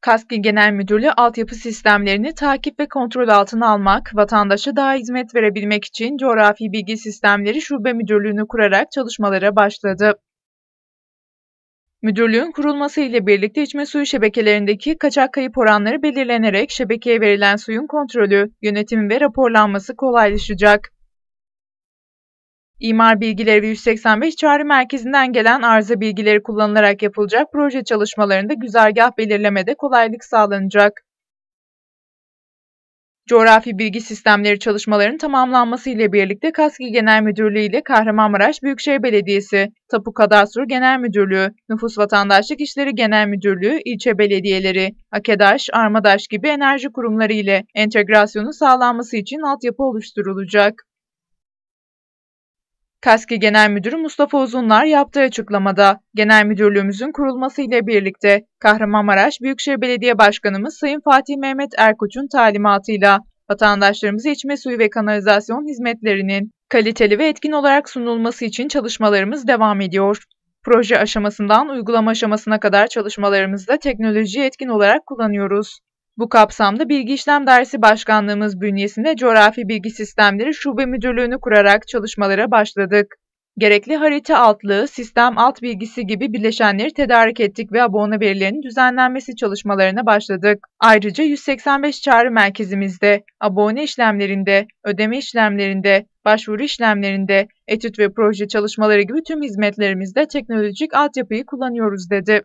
KASKİ Genel Müdürlüğü altyapı sistemlerini takip ve kontrol altına almak, vatandaşa daha hizmet verebilmek için Coğrafi Bilgi Sistemleri Şube Müdürlüğü'nü kurarak çalışmalara başladı. Müdürlüğün kurulması ile birlikte içme suyu şebekelerindeki kaçak kayıp oranları belirlenerek şebekeye verilen suyun kontrolü, yönetimi ve raporlanması kolaylaşacak. İmar Bilgileri ve 185 Çağrı Merkezi'nden gelen arıza bilgileri kullanılarak yapılacak proje çalışmalarında güzergah belirlemede kolaylık sağlanacak. Coğrafi bilgi sistemleri çalışmalarının tamamlanması ile birlikte KASKİ Genel Müdürlüğü ile Kahramanmaraş Büyükşehir Belediyesi, Tapu Kadastro Genel Müdürlüğü, Nüfus Vatandaşlık İşleri Genel Müdürlüğü, ilçe belediyeleri, AKEDAŞ, ARMADAŞ gibi enerji kurumları ile entegrasyonu sağlanması için altyapı oluşturulacak. KASKİ Genel Müdürü Mustafa Uzunlar yaptığı açıklamada, genel müdürlüğümüzün kurulması ile birlikte Kahramanmaraş Büyükşehir Belediye Başkanımız Sayın Fatih Mehmet Erkoç'un talimatıyla vatandaşlarımıza içme suyu ve kanalizasyon hizmetlerinin kaliteli ve etkin olarak sunulması için çalışmalarımız devam ediyor. Proje aşamasından uygulama aşamasına kadar çalışmalarımızda teknolojiyi etkin olarak kullanıyoruz. Bu kapsamda Bilgi İşlem Dersi Başkanlığımız bünyesinde Coğrafi Bilgi Sistemleri Şube Müdürlüğü'nü kurarak çalışmalara başladık. Gerekli harita altlığı, sistem alt bilgisi gibi bileşenleri tedarik ettik ve abone verilerinin düzenlenmesi çalışmalarına başladık. Ayrıca 185 çağrı merkezimizde, abone işlemlerinde, ödeme işlemlerinde, başvuru işlemlerinde, etüt ve proje çalışmaları gibi tüm hizmetlerimizde teknolojik altyapıyı kullanıyoruz dedi.